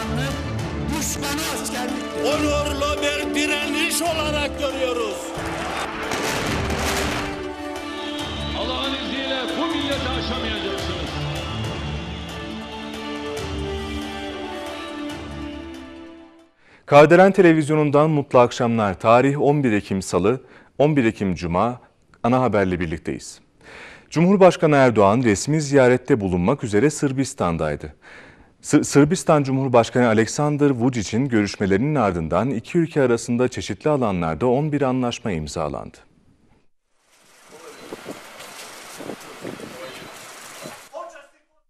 düşmanlık, düşmana askerlik. Onurlu bir direniş olarak görüyoruz. Allah'ın izniyle bu milleti aşamayacaksınız. Kardelen Televizyonu'ndan mutlu akşamlar. Tarih 11 Ekim Salı, 11 Ekim Cuma. Ana haberle birlikteyiz. Cumhurbaşkanı Erdoğan resmi ziyarette bulunmak üzere Sırbistan'daydı. Sırbistan Cumhurbaşkanı Aleksandar Vučić'in görüşmelerinin ardından iki ülke arasında çeşitli alanlarda 11 anlaşma imzalandı.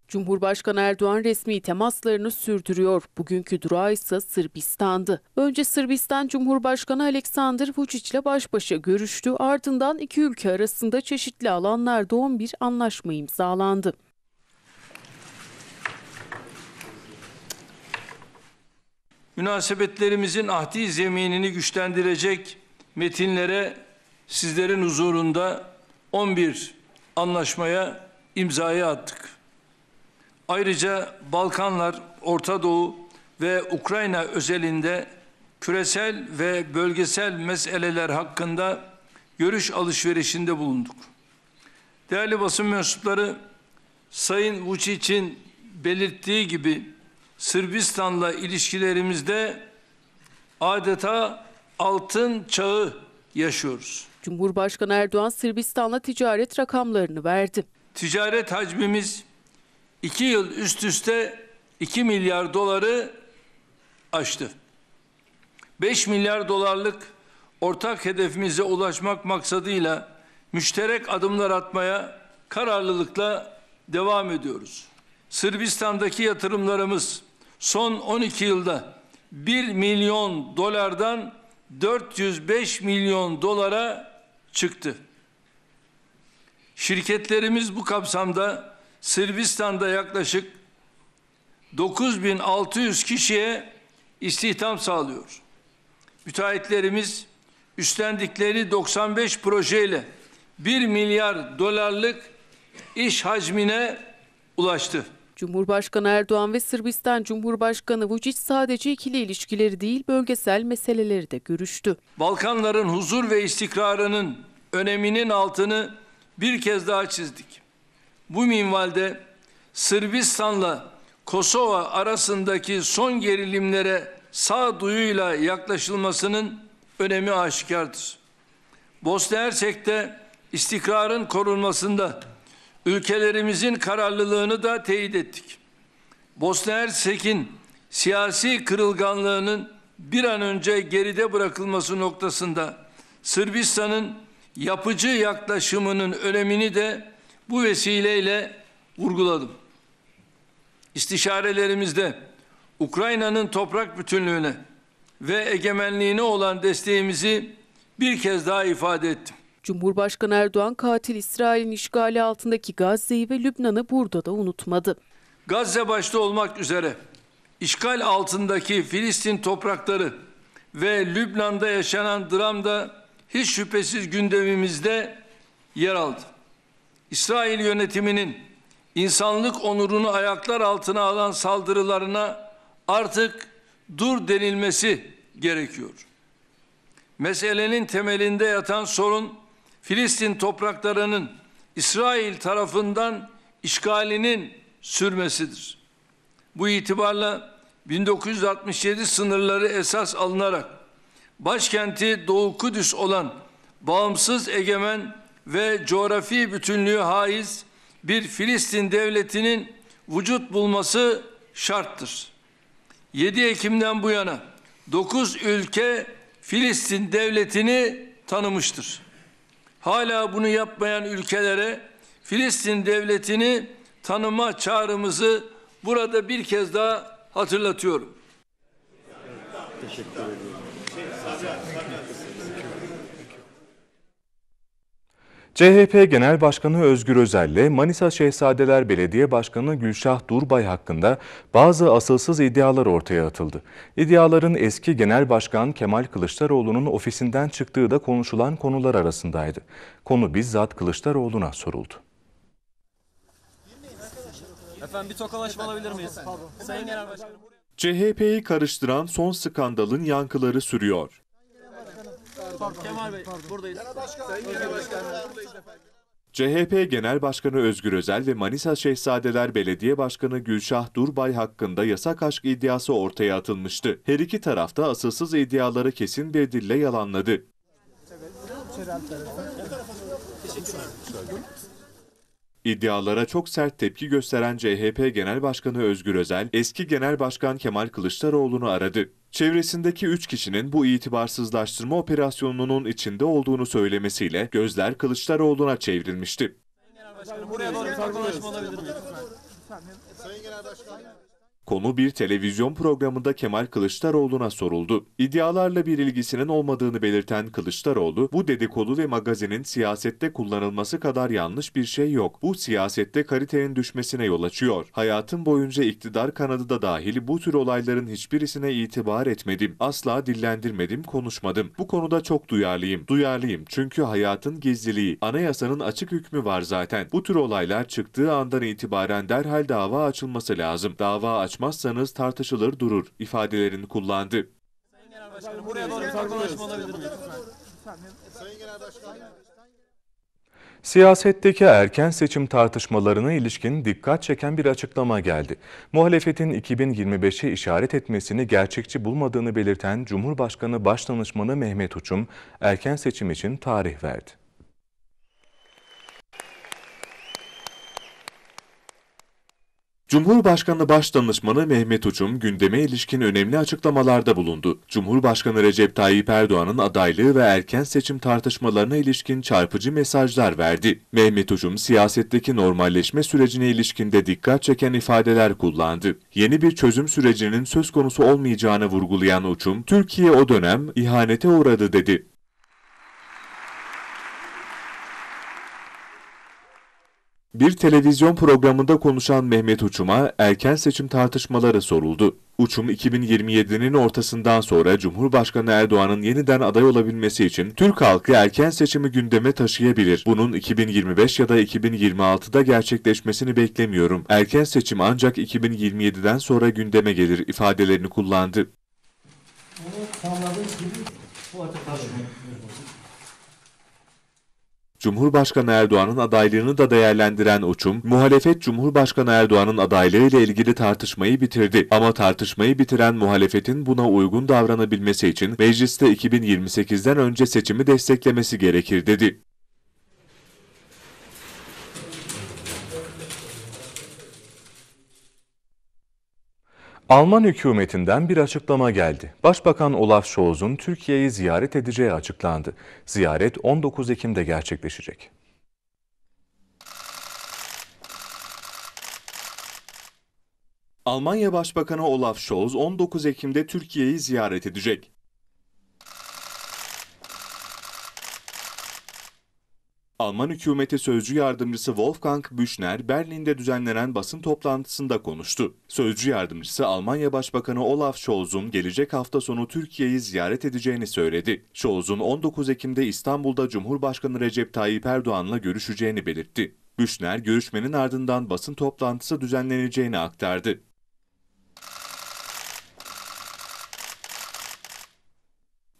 Cumhurbaşkanı Erdoğan resmi temaslarını sürdürüyor. Bugünkü durağı ise Sırbistan'dı. Önce Sırbistan Cumhurbaşkanı Aleksandar Vučić ile baş başa görüştü. Ardından iki ülke arasında çeşitli alanlarda 11 anlaşma imzalandı. münasebetlerimizin ahdi zeminini güçlendirecek metinlere sizlerin huzurunda 11 anlaşmaya imzayı attık. Ayrıca Balkanlar, Orta Doğu ve Ukrayna özelinde küresel ve bölgesel meseleler hakkında görüş alışverişinde bulunduk. Değerli basın mensupları, Sayın Vucic'in belirttiği gibi Sırbistan'la ilişkilerimizde adeta altın çağı yaşıyoruz. Cumhurbaşkanı Erdoğan Sırbistan'la ticaret rakamlarını verdi. Ticaret hacmimiz iki yıl üst üste 2 milyar doları aştı. 5 milyar dolarlık ortak hedefimize ulaşmak maksadıyla müşterek adımlar atmaya kararlılıkla devam ediyoruz. Sırbistan'daki yatırımlarımız son 12 yılda 1 milyon dolardan 405 milyon dolara çıktı. Şirketlerimiz bu kapsamda Sırbistan'da yaklaşık 9600 kişiye istihdam sağlıyor. Müteahhitlerimiz üstlendikleri 95 projeyle 1 milyar dolarlık iş hacmine ulaştı. Cumhurbaşkanı Erdoğan ve Sırbistan Cumhurbaşkanı Vučić sadece ikili ilişkileri değil bölgesel meseleleri de görüştü. Balkanların huzur ve istikrarının öneminin altını bir kez daha çizdik. Bu minvalde Sırbistan'la Kosova arasındaki son gerilimlere sağduyuyla yaklaşılmasının önemi aşikardır. Bosna Hersek'te istikrarın korunmasında Ülkelerimizin kararlılığını da teyit ettik. Bosna Hersek'in siyasi kırılganlığının bir an önce geride bırakılması noktasında Sırbistan'ın yapıcı yaklaşımının önemini de bu vesileyle vurguladım. İstişarelerimizde Ukrayna'nın toprak bütünlüğüne ve egemenliğine olan desteğimizi bir kez daha ifade ettim. Cumhurbaşkanı Erdoğan katil İsrail'in işgali altındaki Gazze'yi ve Lübnan'ı burada da unutmadı. Gazze başta olmak üzere işgal altındaki Filistin toprakları ve Lübnan'da yaşanan dram da hiç şüphesiz gündemimizde yer aldı. İsrail yönetiminin insanlık onurunu ayaklar altına alan saldırılarına artık dur denilmesi gerekiyor. Meselenin temelinde yatan sorun Filistin topraklarının İsrail tarafından işgalinin sürmesidir. Bu itibarla 1967 sınırları esas alınarak başkenti Doğu Kudüs olan bağımsız egemen ve coğrafi bütünlüğü haiz bir Filistin devletinin vücut bulması şarttır. 7 Ekim'den bu yana 9 ülke Filistin devletini tanımıştır hala bunu yapmayan ülkelere Filistin devletini tanıma çağrımızı burada bir kez daha hatırlatıyorum. Teşekkür ederim. CHP Genel Başkanı Özgür Özel ile Manisa Şehzadeler Belediye Başkanı Gülşah Durbay hakkında bazı asılsız iddialar ortaya atıldı. İddiaların eski Genel Başkan Kemal Kılıçdaroğlu'nun ofisinden çıktığı da konuşulan konular arasındaydı. Konu bizzat Kılıçdaroğlu'na soruldu. Efendim bir tokalaşma alabilir miyiz? Sayın Genel Başkanım. CHP'yi karıştıran son skandalın yankıları sürüyor pardon. Kemal Bey pardon. buradayız. Genel Başkan. Sayın Genel Başkan. CHP Genel Başkanı Özgür Özel ve Manisa Şehzadeler Belediye Başkanı Gülşah Durbay hakkında yasak aşk iddiası ortaya atılmıştı. Her iki tarafta asılsız iddiaları kesin bir dille yalanladı. İddialara çok sert tepki gösteren CHP Genel Başkanı Özgür Özel, eski Genel Başkan Kemal Kılıçdaroğlu'nu aradı. Çevresindeki 3 kişinin bu itibarsızlaştırma operasyonunun içinde olduğunu söylemesiyle gözler Kılıçdaroğlu'na çevrilmişti. Sayın Genel Başkanım buraya doğru bir olabilir mi? Sayın Genel Başkanım. Konu bir televizyon programında Kemal Kılıçdaroğlu'na soruldu. İddialarla bir ilgisinin olmadığını belirten Kılıçdaroğlu, bu dedikodu ve magazinin siyasette kullanılması kadar yanlış bir şey yok. Bu siyasette kalitenin düşmesine yol açıyor. Hayatım boyunca iktidar kanadı da dahil bu tür olayların hiçbirisine itibar etmedim. Asla dillendirmedim, konuşmadım. Bu konuda çok duyarlıyım. Duyarlıyım çünkü hayatın gizliliği, anayasanın açık hükmü var zaten. Bu tür olaylar çıktığı andan itibaren derhal dava açılması lazım. Dava aç açmazsanız tartışılır durur ifadelerini kullandı. Siyasetteki erken seçim tartışmalarına ilişkin dikkat çeken bir açıklama geldi. Muhalefetin 2025'e işaret etmesini gerçekçi bulmadığını belirten Cumhurbaşkanı Başdanışmanı Mehmet Uçum, erken seçim için tarih verdi. Cumhurbaşkanı Başdanışmanı Mehmet Uçum gündeme ilişkin önemli açıklamalarda bulundu. Cumhurbaşkanı Recep Tayyip Erdoğan'ın adaylığı ve erken seçim tartışmalarına ilişkin çarpıcı mesajlar verdi. Mehmet Uçum siyasetteki normalleşme sürecine ilişkin de dikkat çeken ifadeler kullandı. Yeni bir çözüm sürecinin söz konusu olmayacağını vurgulayan Uçum, Türkiye o dönem ihanete uğradı dedi. Bir televizyon programında konuşan Mehmet Uçum'a erken seçim tartışmaları soruldu. Uçum 2027'nin ortasından sonra Cumhurbaşkanı Erdoğan'ın yeniden aday olabilmesi için Türk halkı erken seçimi gündeme taşıyabilir. Bunun 2025 ya da 2026'da gerçekleşmesini beklemiyorum. Erken seçim ancak 2027'den sonra gündeme gelir ifadelerini kullandı. Evet, Cumhurbaşkanı Erdoğan'ın adaylığını da değerlendiren Uçum, muhalefet Cumhurbaşkanı Erdoğan'ın adaylığı ile ilgili tartışmayı bitirdi. Ama tartışmayı bitiren muhalefetin buna uygun davranabilmesi için mecliste 2028'den önce seçimi desteklemesi gerekir dedi. Alman hükümetinden bir açıklama geldi. Başbakan Olaf Scholz'un Türkiye'yi ziyaret edeceği açıklandı. Ziyaret 19 Ekim'de gerçekleşecek. Almanya Başbakanı Olaf Scholz 19 Ekim'de Türkiye'yi ziyaret edecek. Alman hükümeti sözcü yardımcısı Wolfgang Büchner Berlin'de düzenlenen basın toplantısında konuştu. Sözcü yardımcısı Almanya Başbakanı Olaf Scholz'un gelecek hafta sonu Türkiye'yi ziyaret edeceğini söyledi. Scholz'un 19 Ekim'de İstanbul'da Cumhurbaşkanı Recep Tayyip Erdoğan'la görüşeceğini belirtti. Büchner görüşmenin ardından basın toplantısı düzenleneceğini aktardı.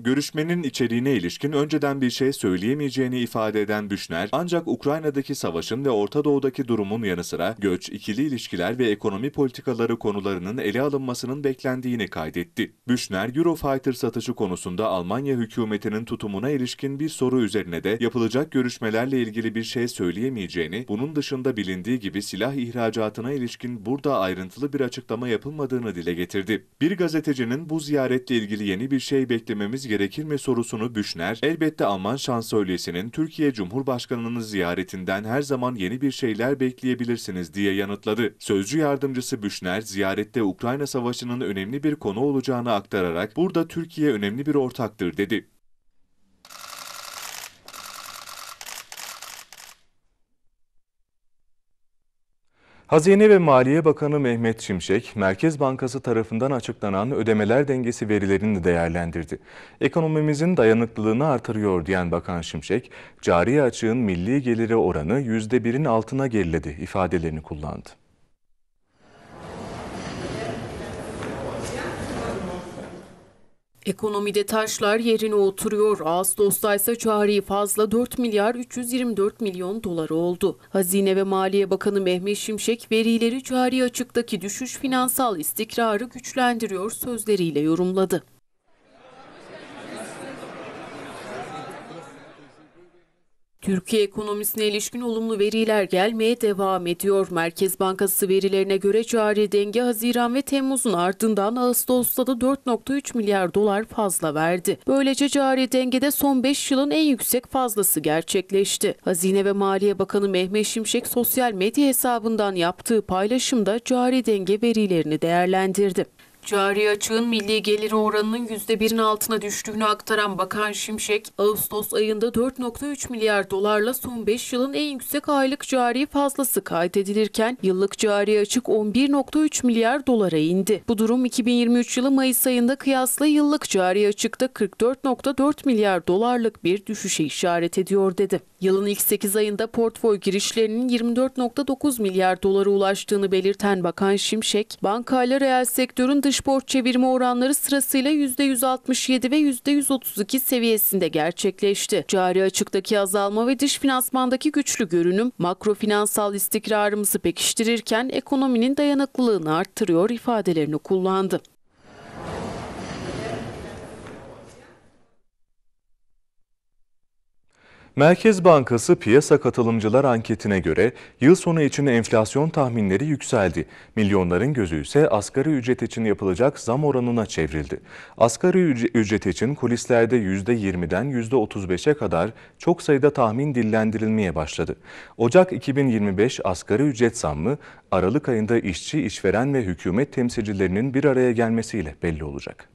Görüşmenin içeriğine ilişkin önceden bir şey söyleyemeyeceğini ifade eden Büşner, ancak Ukrayna'daki savaşın ve Orta Doğu'daki durumun yanı sıra göç, ikili ilişkiler ve ekonomi politikaları konularının ele alınmasının beklendiğini kaydetti. Büşner, Eurofighter satışı konusunda Almanya hükümetinin tutumuna ilişkin bir soru üzerine de yapılacak görüşmelerle ilgili bir şey söyleyemeyeceğini, bunun dışında bilindiği gibi silah ihracatına ilişkin burada ayrıntılı bir açıklama yapılmadığını dile getirdi. Bir gazetecinin bu ziyaretle ilgili yeni bir şey beklememiz gerekir mi sorusunu Büşner, elbette Alman şansölyesinin Türkiye Cumhurbaşkanı'nın ziyaretinden her zaman yeni bir şeyler bekleyebilirsiniz diye yanıtladı. Sözcü yardımcısı Büşner, ziyarette Ukrayna Savaşı'nın önemli bir konu olacağını aktararak burada Türkiye önemli bir ortaktır dedi. Hazine ve Maliye Bakanı Mehmet Şimşek, Merkez Bankası tarafından açıklanan ödemeler dengesi verilerini değerlendirdi. Ekonomimizin dayanıklılığını artırıyor diyen Bakan Şimşek, cari açığın milli geliri oranı %1'in altına geriledi ifadelerini kullandı. Ekonomide taşlar yerine oturuyor. Ağustos'ta ise çağrıyı fazla 4 milyar 324 milyon doları oldu. Hazine ve Maliye Bakanı Mehmet Şimşek verileri çağrı açıktaki düşüş finansal istikrarı güçlendiriyor sözleriyle yorumladı. Türkiye ekonomisine ilişkin olumlu veriler gelmeye devam ediyor. Merkez Bankası verilerine göre cari denge Haziran ve Temmuz'un ardından Ağustos'ta da 4.3 milyar dolar fazla verdi. Böylece cari dengede son 5 yılın en yüksek fazlası gerçekleşti. Hazine ve Maliye Bakanı Mehmet Şimşek sosyal medya hesabından yaptığı paylaşımda cari denge verilerini değerlendirdi. Cari açığın milli geliri oranının %1'in altına düştüğünü aktaran Bakan Şimşek, Ağustos ayında 4.3 milyar dolarla son 5 yılın en yüksek aylık cari fazlası kaydedilirken yıllık cari açık 11.3 milyar dolara indi. Bu durum 2023 yılı Mayıs ayında kıyasla yıllık cari açıkta 44.4 milyar dolarlık bir düşüşe işaret ediyor dedi. Yılın ilk 8 ayında portföy girişlerinin 24.9 milyar dolara ulaştığını belirten Bakan Şimşek, bankayla reel sektörün dış Dış borç çevirme oranları sırasıyla %167 ve %132 seviyesinde gerçekleşti. Cari açıktaki azalma ve dış finansmandaki güçlü görünüm makrofinansal istikrarımızı pekiştirirken ekonominin dayanıklılığını arttırıyor ifadelerini kullandı. Merkez Bankası piyasa katılımcılar anketine göre yıl sonu için enflasyon tahminleri yükseldi. Milyonların gözü ise asgari ücret için yapılacak zam oranına çevrildi. Asgari ücret için kulislerde %20'den %35'e kadar çok sayıda tahmin dillendirilmeye başladı. Ocak 2025 asgari ücret zammı Aralık ayında işçi, işveren ve hükümet temsilcilerinin bir araya gelmesiyle belli olacak.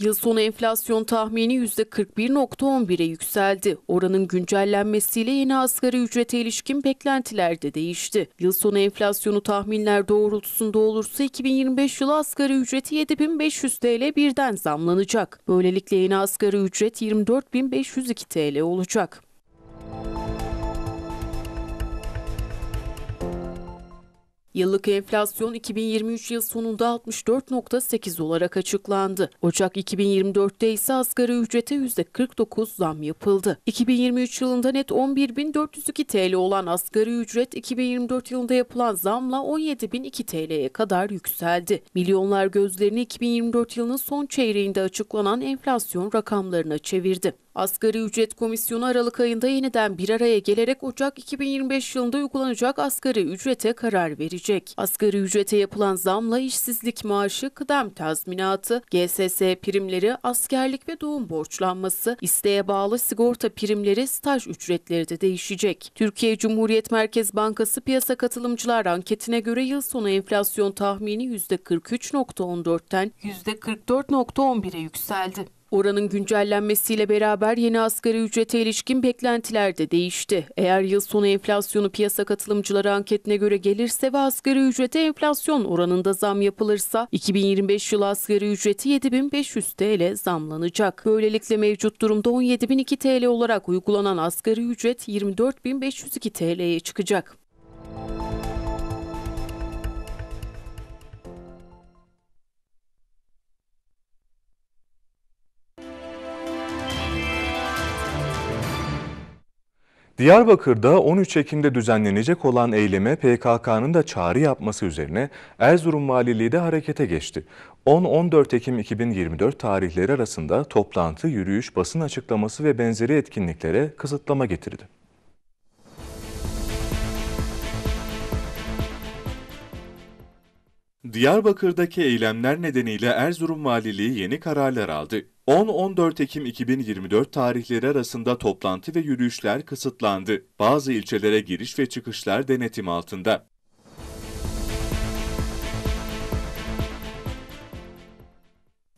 Yıl sonu enflasyon tahmini %41.11'e yükseldi. Oranın güncellenmesiyle yeni asgari ücrete ilişkin beklentiler de değişti. Yıl sonu enflasyonu tahminler doğrultusunda olursa 2025 yılı asgari ücreti 7500 TL birden zamlanacak. Böylelikle yeni asgari ücret 24502 TL olacak. Yıllık enflasyon 2023 yıl sonunda 64.8 olarak açıklandı. Ocak 2024'te ise asgari ücrete %49 zam yapıldı. 2023 yılında net 11.402 TL olan asgari ücret 2024 yılında yapılan zamla 17.002 TL'ye kadar yükseldi. Milyonlar gözlerini 2024 yılının son çeyreğinde açıklanan enflasyon rakamlarına çevirdi. Asgari ücret komisyonu Aralık ayında yeniden bir araya gelerek Ocak 2025 yılında uygulanacak asgari ücrete karar verecek verecek. Asgari ücrete yapılan zamla işsizlik maaşı, kıdem tazminatı, GSS primleri, askerlik ve doğum borçlanması, isteğe bağlı sigorta primleri, staj ücretleri de değişecek. Türkiye Cumhuriyet Merkez Bankası piyasa katılımcılar anketine göre yıl sonu enflasyon tahmini %43.14'ten %44.11'e yükseldi. Oranın güncellenmesiyle beraber yeni asgari ücrete ilişkin beklentiler de değişti. Eğer yıl sonu enflasyonu piyasa katılımcıları anketine göre gelirse ve asgari ücrete enflasyon oranında zam yapılırsa 2025 yılı asgari ücreti 7500 TL zamlanacak. Böylelikle mevcut durumda 17002 TL olarak uygulanan asgari ücret 24502 TL'ye çıkacak. Diyarbakır'da 13 Ekim'de düzenlenecek olan eyleme PKK'nın da çağrı yapması üzerine Erzurum Valiliği de harekete geçti. 10-14 Ekim 2024 tarihleri arasında toplantı, yürüyüş, basın açıklaması ve benzeri etkinliklere kısıtlama getirdi. Diyarbakır'daki eylemler nedeniyle Erzurum Valiliği yeni kararlar aldı. 10-14 Ekim 2024 tarihleri arasında toplantı ve yürüyüşler kısıtlandı. Bazı ilçelere giriş ve çıkışlar denetim altında.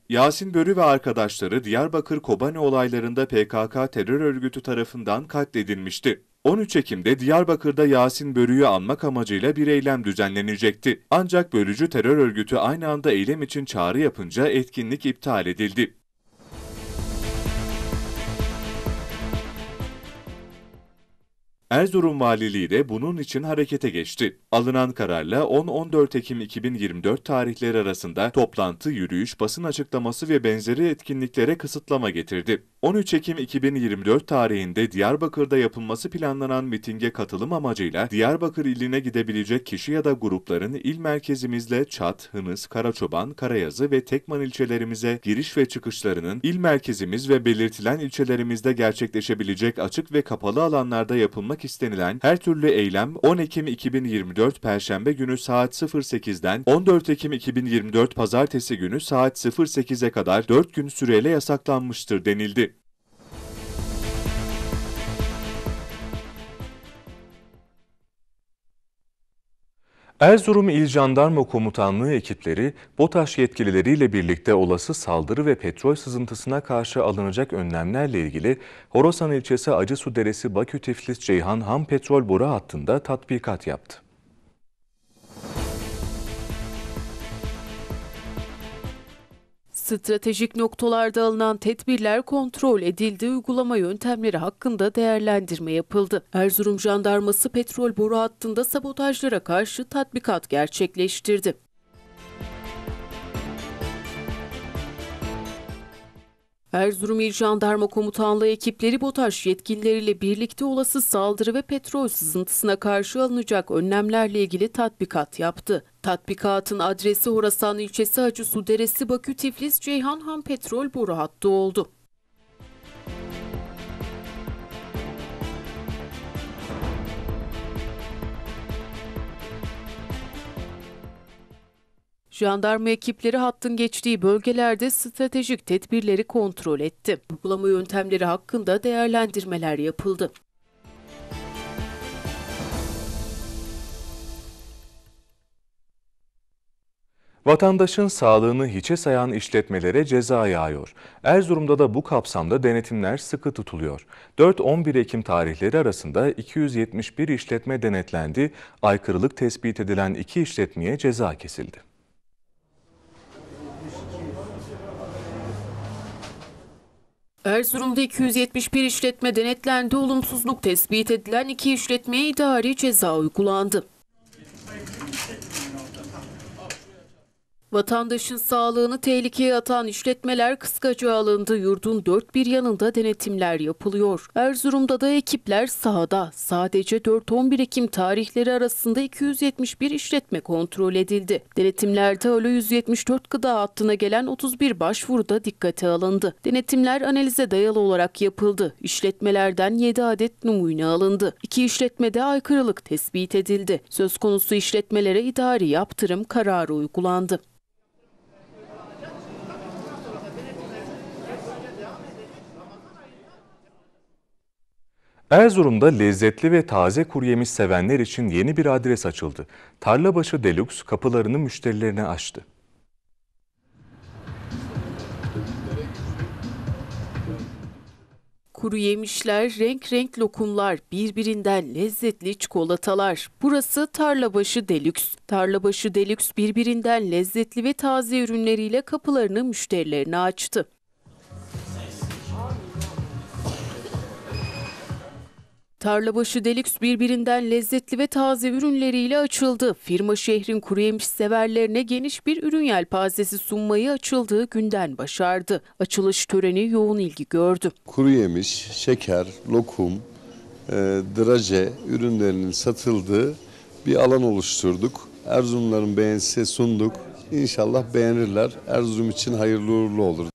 Yasin Börü ve arkadaşları Diyarbakır Kobani olaylarında PKK terör örgütü tarafından katledilmişti. 13 Ekim'de Diyarbakır'da Yasin Börü'yü anmak amacıyla bir eylem düzenlenecekti. Ancak bölücü terör örgütü aynı anda eylem için çağrı yapınca etkinlik iptal edildi. Erzurum Valiliği de bunun için harekete geçti. Alınan kararla 10-14 Ekim 2024 tarihleri arasında toplantı, yürüyüş, basın açıklaması ve benzeri etkinliklere kısıtlama getirdi. 13 Ekim 2024 tarihinde Diyarbakır'da yapılması planlanan mitinge katılım amacıyla Diyarbakır iline gidebilecek kişi ya da grupların il merkezimizle Çat, Hınız, Karaçoban, Karayazı ve Tekman ilçelerimize giriş ve çıkışlarının il merkezimiz ve belirtilen ilçelerimizde gerçekleşebilecek açık ve kapalı alanlarda yapılmak istenilen her türlü eylem 10 Ekim 2024 Perşembe günü saat 08'den 14 Ekim 2024 Pazartesi günü saat 08'e kadar 4 gün süreyle yasaklanmıştır denildi. Erzurum İl Jandarma Komutanlığı ekipleri BOTAŞ yetkilileriyle birlikte olası saldırı ve petrol sızıntısına karşı alınacak önlemlerle ilgili Horasan ilçesi Acısu Deresi Bakü Tiflis Ceyhan Ham Petrol Boru hattında tatbikat yaptı. Stratejik noktalarda alınan tedbirler kontrol edildi, uygulama yöntemleri hakkında değerlendirme yapıldı. Erzurum Jandarması petrol boru hattında sabotajlara karşı tatbikat gerçekleştirdi. Erzurum İl Jandarma Komutanlığı ekipleri BOTAŞ yetkilileriyle birlikte olası saldırı ve petrol sızıntısına karşı alınacak önlemlerle ilgili tatbikat yaptı. Tatbikatın adresi Horasan ilçesi Hacı Su Deresi Bakü Tiflis ceyhan Ceyhanhan petrol boru hattı oldu. Jandarma ekipleri hattın geçtiği bölgelerde stratejik tedbirleri kontrol etti. Uygulama yöntemleri hakkında değerlendirmeler yapıldı. Vatandaşın sağlığını hiçe sayan işletmelere ceza yağıyor. Erzurum'da da bu kapsamda denetimler sıkı tutuluyor. 4-11 Ekim tarihleri arasında 271 işletme denetlendi, aykırılık tespit edilen 2 işletmeye ceza kesildi. Erzurum'da 271 işletme denetlendi, olumsuzluk tespit edilen iki işletmeye idari ceza uygulandı. Vatandaşın sağlığını tehlikeye atan işletmeler kıskaca alındı. Yurdun dört bir yanında denetimler yapılıyor. Erzurum'da da ekipler sahada. Sadece 4-11 Ekim tarihleri arasında 271 işletme kontrol edildi. Denetimlerde alo 174 gıda hattına gelen 31 başvuruda dikkate alındı. Denetimler analize dayalı olarak yapıldı. İşletmelerden 7 adet numune alındı. İki işletmede aykırılık tespit edildi. Söz konusu işletmelere idari yaptırım kararı uygulandı. Erzurum'da lezzetli ve taze kuru sevenler için yeni bir adres açıldı. Tarlabaşı Deluxe kapılarını müşterilerine açtı. Kuru yemişler, renk renk lokumlar, birbirinden lezzetli çikolatalar. Burası Tarlabaşı Deluxe. Tarlabaşı Deluxe birbirinden lezzetli ve taze ürünleriyle kapılarını müşterilerine açtı. Tarlabaşı Deluxe birbirinden lezzetli ve taze ürünleriyle açıldı. Firma şehrin kuru yemiş severlerine geniş bir ürün yelpazesi sunmayı açıldığı günden başardı. Açılış töreni yoğun ilgi gördü. Kuru yemiş, şeker, lokum, e, draje ürünlerinin satıldığı bir alan oluşturduk. Erzurumların beğenisi sunduk. İnşallah beğenirler. Erzurum için hayırlı uğurlu olur.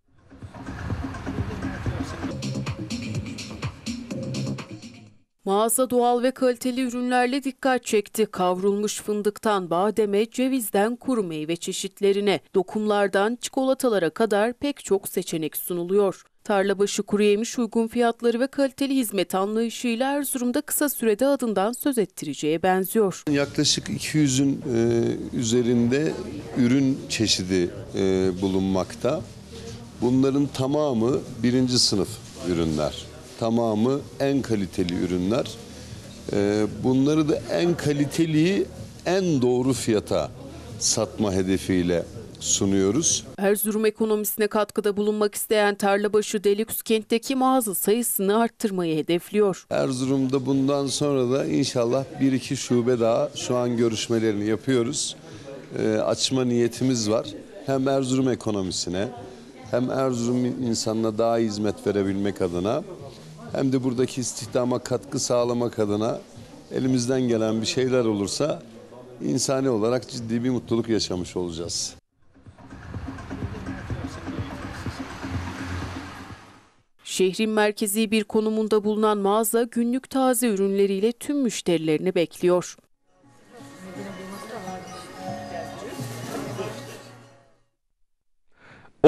Mağaza doğal ve kaliteli ürünlerle dikkat çekti. Kavrulmuş fındıktan bademe, cevizden kuru meyve çeşitlerine, dokumlardan çikolatalara kadar pek çok seçenek sunuluyor. Tarlabaşı kuru yemiş uygun fiyatları ve kaliteli hizmet anlayışıyla Erzurum'da kısa sürede adından söz ettireceğe benziyor. Yaklaşık 200'ün e, üzerinde ürün çeşidi e, bulunmakta. Bunların tamamı birinci sınıf ürünler tamamı en kaliteli ürünler. Ee, bunları da en kaliteliyi en doğru fiyata satma hedefiyle sunuyoruz. Erzurum ekonomisine katkıda bulunmak isteyen Tarlabaşı Delüks kentteki mağaza sayısını arttırmayı hedefliyor. Erzurum'da bundan sonra da inşallah bir iki şube daha şu an görüşmelerini yapıyoruz. E, açma niyetimiz var. Hem Erzurum ekonomisine hem Erzurum insanına daha hizmet verebilmek adına hem de buradaki istihdama katkı sağlamak adına elimizden gelen bir şeyler olursa insani olarak ciddi bir mutluluk yaşamış olacağız. Şehrin merkezi bir konumunda bulunan mağaza günlük taze ürünleriyle tüm müşterilerini bekliyor.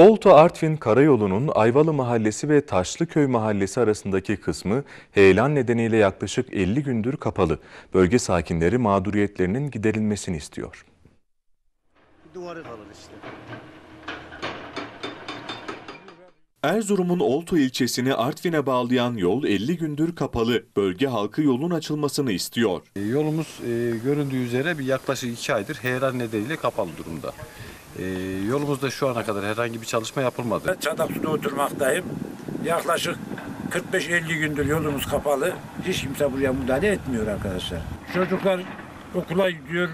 Oltu Artvin Karayolu'nun Ayvalı Mahallesi ve Taşlıköy Mahallesi arasındaki kısmı heyelan nedeniyle yaklaşık 50 gündür kapalı. Bölge sakinleri mağduriyetlerinin giderilmesini istiyor. Duvarı falan işte. Erzurum'un Oltu ilçesini Artvin'e bağlayan yol 50 gündür kapalı. Bölge halkı yolun açılmasını istiyor. E, yolumuz e, göründüğü üzere bir yaklaşık 2 aydır heyelan nedeniyle kapalı durumda. Ee, yolumuzda şu ana kadar herhangi bir çalışma yapılmadı. Çadaksu'da oturmaktayım. Yaklaşık 45-50 gündür yolumuz kapalı. Hiç kimse buraya müdahale etmiyor arkadaşlar. Çocuklar okula gidiyor,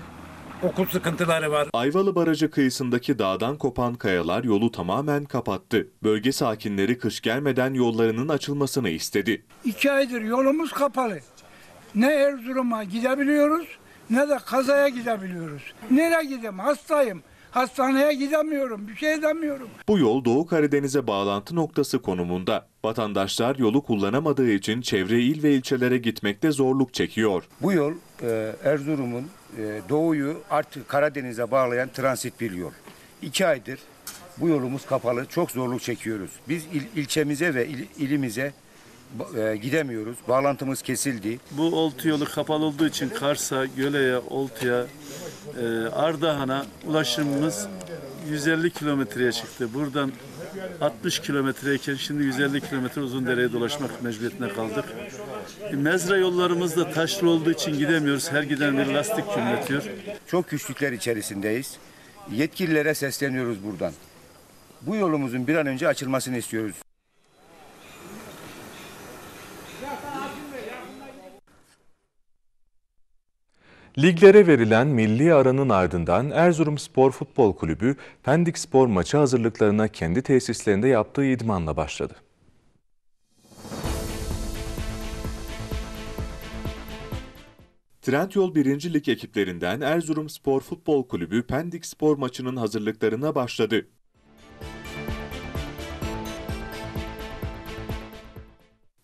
okul sıkıntıları var. Ayvalı Barajı kıyısındaki dağdan kopan kayalar yolu tamamen kapattı. Bölge sakinleri kış gelmeden yollarının açılmasını istedi. İki aydır yolumuz kapalı. Ne Erzurum'a gidebiliyoruz ne de kazaya gidebiliyoruz. Nereye gideyim? Hastayım. Hastaneye gidemiyorum, bir şey edemiyorum. Bu yol Doğu Karadeniz'e bağlantı noktası konumunda. Vatandaşlar yolu kullanamadığı için çevre il ve ilçelere gitmekte zorluk çekiyor. Bu yol e, Erzurum'un e, doğuyu artık Karadeniz'e bağlayan transit bir yol. İki aydır bu yolumuz kapalı. Çok zorluk çekiyoruz. Biz il, ilçemize ve il, ilimize e, gidemiyoruz. Bağlantımız kesildi. Bu oltu yolu kapalı olduğu için Kars'a, Göle'ye, Oltu'ya, e, Ardahan'a ulaşımımız 150 kilometreye çıktı. Buradan 60 kilometreyken şimdi 150 kilometre uzun dereye dolaşmak mecburiyetine kaldık. E, mezra yollarımız da taşlı olduğu için gidemiyoruz. Her giden bir lastik kümletiyor. Çok güçlükler içerisindeyiz. Yetkililere sesleniyoruz buradan. Bu yolumuzun bir an önce açılmasını istiyoruz. Liglere verilen milli aranın ardından Erzurumspor Futbol Kulübü Pendik Spor maçı hazırlıklarına kendi tesislerinde yaptığı idmanla başladı. Trendyol 1. Lig ekiplerinden Erzurum Spor Futbol Kulübü Pendik Spor maçının hazırlıklarına başladı.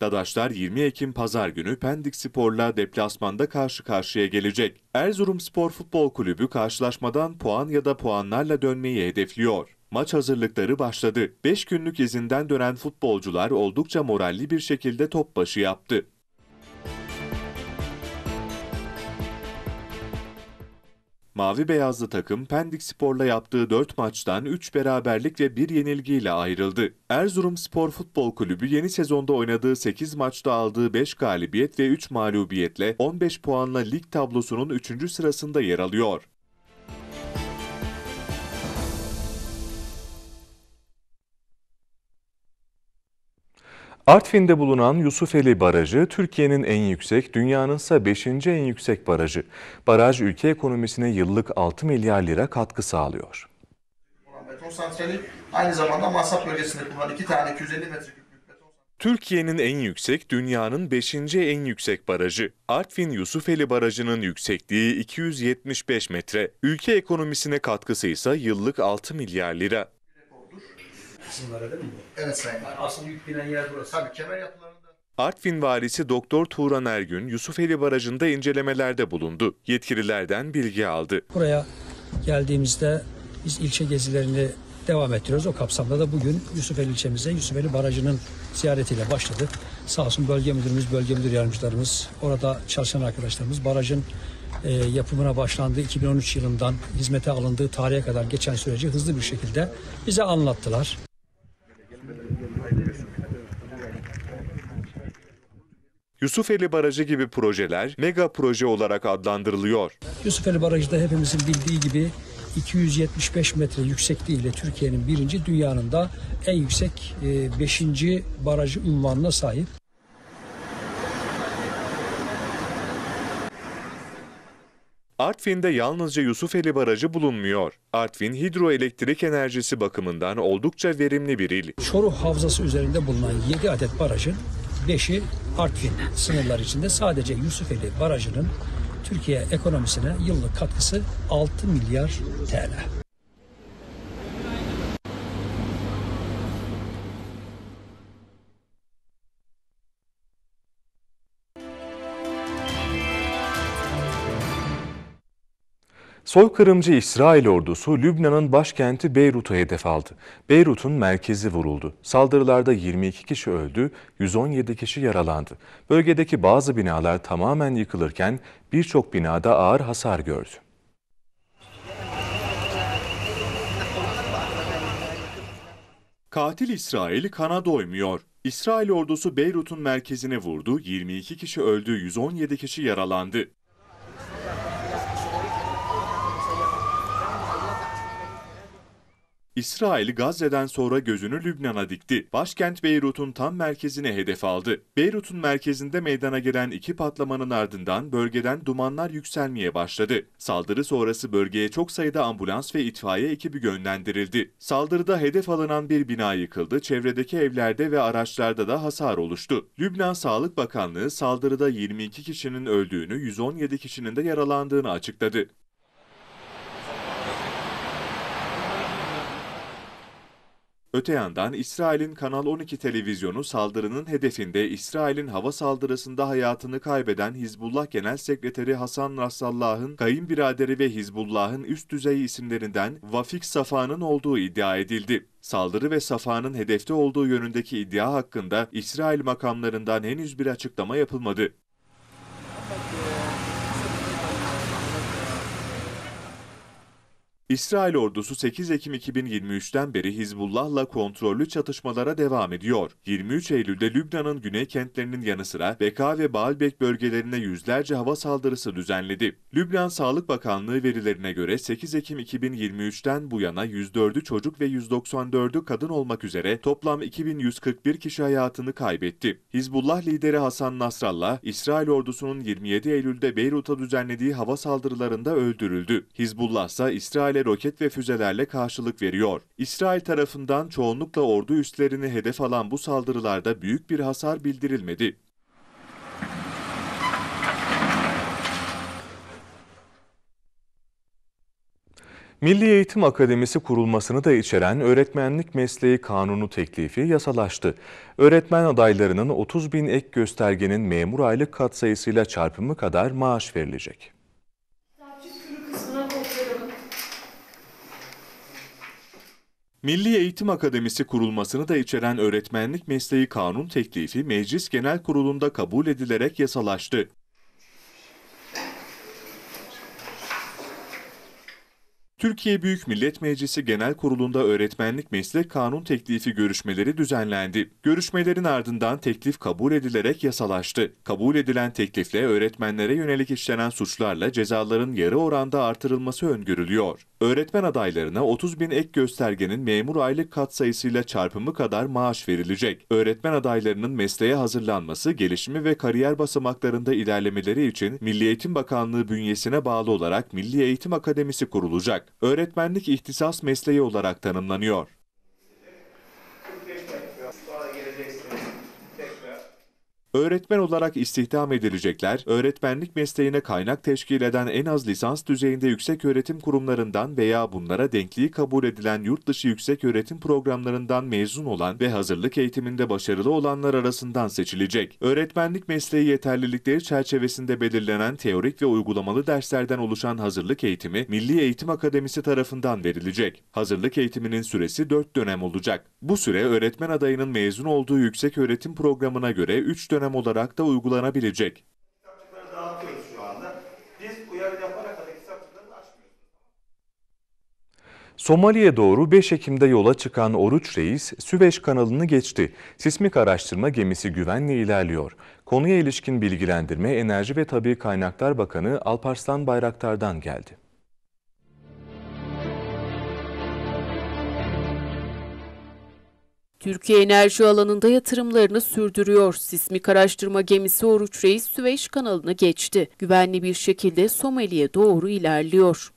Dadaşlar 20 Ekim Pazar günü Pendik Spor'la deplasmanda karşı karşıya gelecek. Erzurum Spor Futbol Kulübü karşılaşmadan puan ya da puanlarla dönmeyi hedefliyor. Maç hazırlıkları başladı. 5 günlük izinden dönen futbolcular oldukça moralli bir şekilde top başı yaptı. Mavi beyazlı takım Pendik Spor'la yaptığı 4 maçtan 3 beraberlik ve 1 yenilgiyle ayrıldı. Erzurum Spor Futbol Kulübü yeni sezonda oynadığı 8 maçta aldığı 5 galibiyet ve 3 mağlubiyetle 15 puanla lig tablosunun 3. sırasında yer alıyor. Artvin'de bulunan Yusufeli Barajı Türkiye'nin en yüksek, dünyanın ise 5. en yüksek barajı. Baraj ülke ekonomisine yıllık 6 milyar lira katkı sağlıyor. Beton santrali aynı zamanda Masap bölgesinde bulunan iki tane 250 metreküp Türkiye'nin en yüksek, dünyanın 5. en yüksek barajı. Artvin Yusufeli Barajı'nın yüksekliği 275 metre. Ülke ekonomisine katkısı ise yıllık 6 milyar lira kısımlara değil mi? Evet sayın. Yani aslında yük binen yer burası. Tabii kemer yapılarında Artvin valisi Doktor Turan Ergün, Yusufeli Barajı'nda incelemelerde bulundu. Yetkililerden bilgi aldı. Buraya geldiğimizde biz ilçe gezilerini devam ettiriyoruz. O kapsamda da bugün Yusufeli ilçemize Yusufeli Barajı'nın ziyaretiyle başladık. Sağ olsun bölge müdürümüz, bölge müdür yardımcılarımız, orada çalışan arkadaşlarımız barajın e, yapımına başlandığı 2013 yılından hizmete alındığı tarihe kadar geçen süreci hızlı bir şekilde bize anlattılar. Yusufeli Barajı gibi projeler mega proje olarak adlandırılıyor. Yusufeli Barajı da hepimizin bildiği gibi 275 metre yüksekliğiyle Türkiye'nin birinci, dünyanın da en yüksek 5. E, barajı unvanına sahip. Artvin'de yalnızca Yusufeli Barajı bulunmuyor. Artvin hidroelektrik enerjisi bakımından oldukça verimli bir il. Çoruh Havzası üzerinde bulunan 7 adet barajın 5'i Artvin sınırlar içinde sadece Yusufeli Barajı'nın Türkiye ekonomisine yıllık katkısı 6 milyar TL. Soykırımcı İsrail ordusu Lübnan'ın başkenti Beyrut'u hedef aldı. Beyrut'un merkezi vuruldu. Saldırılarda 22 kişi öldü, 117 kişi yaralandı. Bölgedeki bazı binalar tamamen yıkılırken birçok binada ağır hasar gördü. Katil İsrail kana doymuyor. İsrail ordusu Beyrut'un merkezine vurdu, 22 kişi öldü, 117 kişi yaralandı. İsrail Gazze'den sonra gözünü Lübnan'a dikti. Başkent Beyrut'un tam merkezine hedef aldı. Beyrut'un merkezinde meydana gelen iki patlamanın ardından bölgeden dumanlar yükselmeye başladı. Saldırı sonrası bölgeye çok sayıda ambulans ve itfaiye ekibi gönderildi. Saldırıda hedef alınan bir bina yıkıldı, çevredeki evlerde ve araçlarda da hasar oluştu. Lübnan Sağlık Bakanlığı saldırıda 22 kişinin öldüğünü, 117 kişinin de yaralandığını açıkladı. Öte yandan İsrail'in Kanal 12 televizyonu saldırının hedefinde İsrail'in hava saldırısında hayatını kaybeden Hizbullah Genel Sekreteri Hasan Nasrallah'ın kayınbiraderi ve Hizbullah'ın üst düzey isimlerinden Vafik Safa'nın olduğu iddia edildi. Saldırı ve Safa'nın hedefte olduğu yönündeki iddia hakkında İsrail makamlarından henüz bir açıklama yapılmadı. İsrail ordusu 8 Ekim 2023'ten beri Hizbullah'la kontrollü çatışmalara devam ediyor. 23 Eylül'de Lübnan'ın güney kentlerinin yanı sıra Beka ve Baalbek bölgelerine yüzlerce hava saldırısı düzenledi. Lübnan Sağlık Bakanlığı verilerine göre 8 Ekim 2023'ten bu yana 104'ü çocuk ve 194'ü kadın olmak üzere toplam 2141 kişi hayatını kaybetti. Hizbullah lideri Hasan Nasrallah, İsrail ordusunun 27 Eylül'de Beyrut'a düzenlediği hava saldırılarında öldürüldü. Hizbullah ise İsrail'e roket ve füzelerle karşılık veriyor. İsrail tarafından çoğunlukla ordu üslerini hedef alan bu saldırılarda büyük bir hasar bildirilmedi. Milli Eğitim Akademisi kurulmasını da içeren öğretmenlik mesleği kanunu teklifi yasalaştı. Öğretmen adaylarının 30 bin ek göstergenin memur aylık katsayısıyla çarpımı kadar maaş verilecek. Milli Eğitim Akademisi kurulmasını da içeren öğretmenlik mesleği kanun teklifi Meclis Genel Kurulu'nda kabul edilerek yasalaştı. Türkiye Büyük Millet Meclisi Genel Kurulu'nda öğretmenlik meslek kanun teklifi görüşmeleri düzenlendi. Görüşmelerin ardından teklif kabul edilerek yasalaştı. Kabul edilen teklifle öğretmenlere yönelik işlenen suçlarla cezaların yarı oranda artırılması öngörülüyor. Öğretmen adaylarına 30 bin ek göstergenin memur aylık katsayısıyla çarpımı kadar maaş verilecek. Öğretmen adaylarının mesleğe hazırlanması, gelişimi ve kariyer basamaklarında ilerlemeleri için Milli Eğitim Bakanlığı bünyesine bağlı olarak Milli Eğitim Akademisi kurulacak. Öğretmenlik ihtisas mesleği olarak tanımlanıyor. Öğretmen olarak istihdam edilecekler, öğretmenlik mesleğine kaynak teşkil eden en az lisans düzeyinde yüksek öğretim kurumlarından veya bunlara denkliği kabul edilen yurt dışı yüksek öğretim programlarından mezun olan ve hazırlık eğitiminde başarılı olanlar arasından seçilecek. Öğretmenlik mesleği yeterlilikleri çerçevesinde belirlenen teorik ve uygulamalı derslerden oluşan hazırlık eğitimi Milli Eğitim Akademisi tarafından verilecek. Hazırlık eğitiminin süresi 4 dönem olacak. Bu süre öğretmen adayının mezun olduğu yüksek öğretim programına göre 3 dönem önlem olarak da uygulanabilecek. Somali'ye doğru 5 Ekim'de yola çıkan Oruç Reis, Süveyş kanalını geçti. Sismik araştırma gemisi güvenle ilerliyor. Konuya ilişkin bilgilendirme Enerji ve Tabi Kaynaklar Bakanı Alparslan Bayraktar'dan geldi. Türkiye enerji alanında yatırımlarını sürdürüyor. Sismik araştırma gemisi Oruç Reis Süveyş kanalını geçti. Güvenli bir şekilde Somali'ye doğru ilerliyor.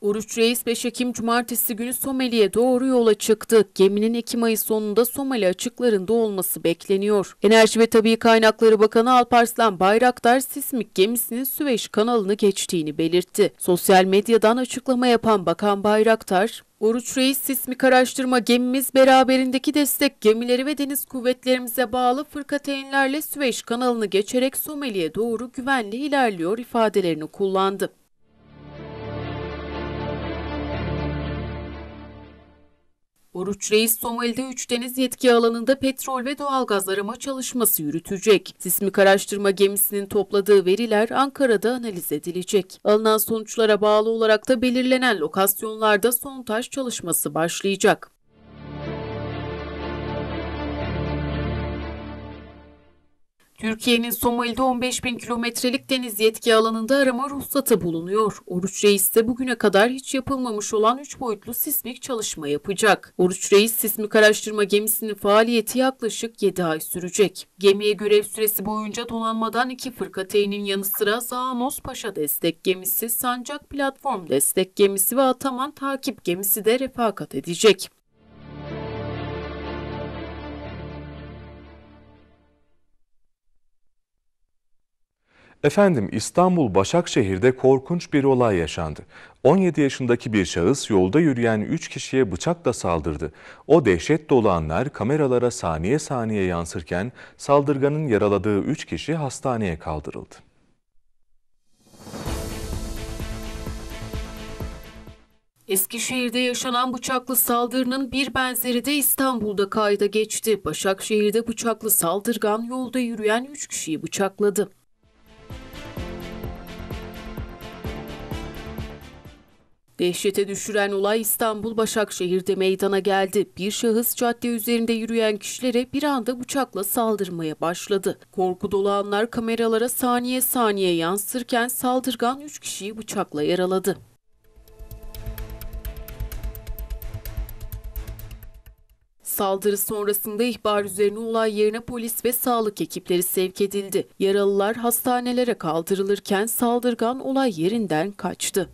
Oruç Reis 5 Ekim Cumartesi günü Somali'ye doğru yola çıktı. Geminin Ekim ayı sonunda Somali açıklarında olması bekleniyor. Enerji ve Tabi Kaynakları Bakanı Alparslan Bayraktar sismik gemisinin Süveyş kanalını geçtiğini belirtti. Sosyal medyadan açıklama yapan Bakan Bayraktar, Oruç Reis sismik araştırma gemimiz beraberindeki destek gemileri ve deniz kuvvetlerimize bağlı fırkateynlerle Süveyş kanalını geçerek Somali'ye doğru güvenli ilerliyor ifadelerini kullandı. Oruç Reis Somali'de 3 deniz yetki alanında petrol ve doğalgaz arama çalışması yürütecek. Sismik araştırma gemisinin topladığı veriler Ankara'da analiz edilecek. Alınan sonuçlara bağlı olarak da belirlenen lokasyonlarda sondaj çalışması başlayacak. Türkiye'nin Somali'de 15 bin kilometrelik deniz yetki alanında arama ruhsatı bulunuyor. Oruç Reis de bugüne kadar hiç yapılmamış olan 3 boyutlu sismik çalışma yapacak. Oruç Reis sismik araştırma gemisinin faaliyeti yaklaşık 7 ay sürecek. Gemiye görev süresi boyunca donanmadan iki fırkateynin yanı sıra Zaanos Paşa destek gemisi, Sancak Platform destek gemisi ve Ataman takip gemisi de refakat edecek. Efendim İstanbul Başakşehir'de korkunç bir olay yaşandı. 17 yaşındaki bir şahıs yolda yürüyen 3 kişiye bıçakla saldırdı. O dehşet dolu anlar kameralara saniye saniye yansırken saldırganın yaraladığı 3 kişi hastaneye kaldırıldı. Eskişehir'de yaşanan bıçaklı saldırının bir benzeri de İstanbul'da kayda geçti. Başakşehir'de bıçaklı saldırgan yolda yürüyen 3 kişiyi bıçakladı. Dehşete düşüren olay İstanbul Başakşehir'de meydana geldi. Bir şahıs cadde üzerinde yürüyen kişilere bir anda bıçakla saldırmaya başladı. Korku dolu anlar kameralara saniye saniye yansırken saldırgan 3 kişiyi bıçakla yaraladı. Saldırı sonrasında ihbar üzerine olay yerine polis ve sağlık ekipleri sevk edildi. Yaralılar hastanelere kaldırılırken saldırgan olay yerinden kaçtı.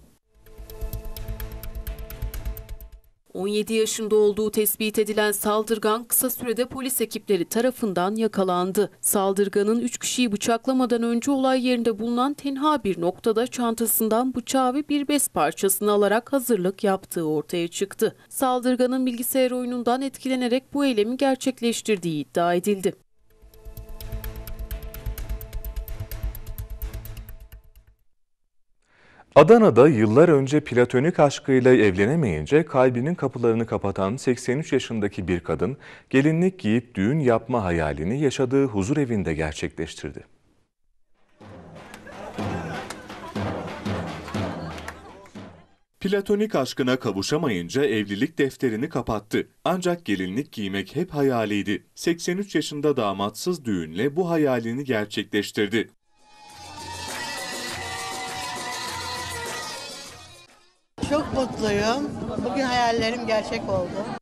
17 yaşında olduğu tespit edilen saldırgan kısa sürede polis ekipleri tarafından yakalandı. Saldırganın 3 kişiyi bıçaklamadan önce olay yerinde bulunan tenha bir noktada çantasından bıçağı ve bir bez parçasını alarak hazırlık yaptığı ortaya çıktı. Saldırganın bilgisayar oyunundan etkilenerek bu eylemi gerçekleştirdiği iddia edildi. Adana'da yıllar önce platonik aşkıyla evlenemeyince kalbinin kapılarını kapatan 83 yaşındaki bir kadın gelinlik giyip düğün yapma hayalini yaşadığı huzur evinde gerçekleştirdi. Platonik aşkına kavuşamayınca evlilik defterini kapattı. Ancak gelinlik giymek hep hayaliydi. 83 yaşında damatsız düğünle bu hayalini gerçekleştirdi. mutluyum. Bugün hayallerim gerçek oldu.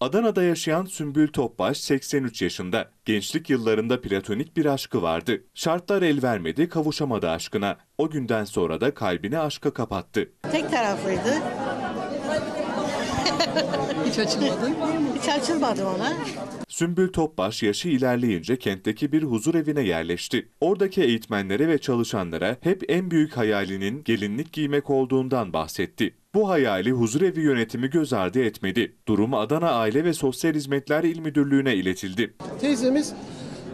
Adana'da yaşayan Sümbül Topbaş 83 yaşında. Gençlik yıllarında platonik bir aşkı vardı. Şartlar el vermedi, kavuşamadı aşkına. O günden sonra da kalbini aşka kapattı. Tek taraflıydı. Hiç açılmadı. Hiç açılmadı ona. Sümbül Topbaş yaşı ilerleyince kentteki bir huzur evine yerleşti. Oradaki eğitmenlere ve çalışanlara hep en büyük hayalinin gelinlik giymek olduğundan bahsetti. Bu hayali huzurevi yönetimi göz ardı etmedi. Durum Adana Aile ve Sosyal Hizmetler İl Müdürlüğü'ne iletildi. Teyzemiz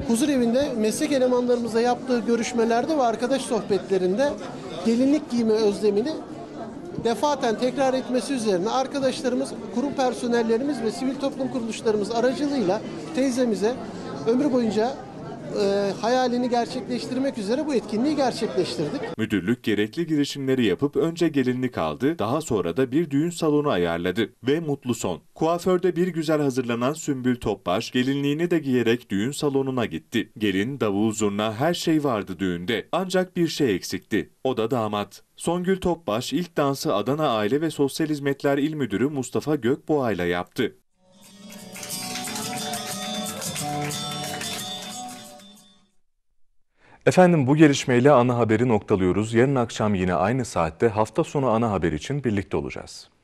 huzur evinde meslek elemanlarımızla yaptığı görüşmelerde ve arkadaş sohbetlerinde gelinlik giyme özlemini defaten tekrar etmesi üzerine arkadaşlarımız, kurum personellerimiz ve sivil toplum kuruluşlarımız aracılığıyla teyzemize ömür boyunca e, hayalini gerçekleştirmek üzere bu etkinliği gerçekleştirdik. Müdürlük gerekli girişimleri yapıp önce gelinlik aldı, daha sonra da bir düğün salonu ayarladı ve mutlu son. Kuaförde bir güzel hazırlanan Sümbül Topbaş gelinliğini de giyerek düğün salonuna gitti. Gelin, davul, zurna her şey vardı düğünde. Ancak bir şey eksikti. O da damat. Songül Topbaş ilk dansı Adana Aile ve Sosyal Hizmetler İl Müdürü Mustafa Gökboğa ile yaptı. Efendim bu gelişmeyle ana haberi noktalıyoruz. Yarın akşam yine aynı saatte hafta sonu ana haber için birlikte olacağız.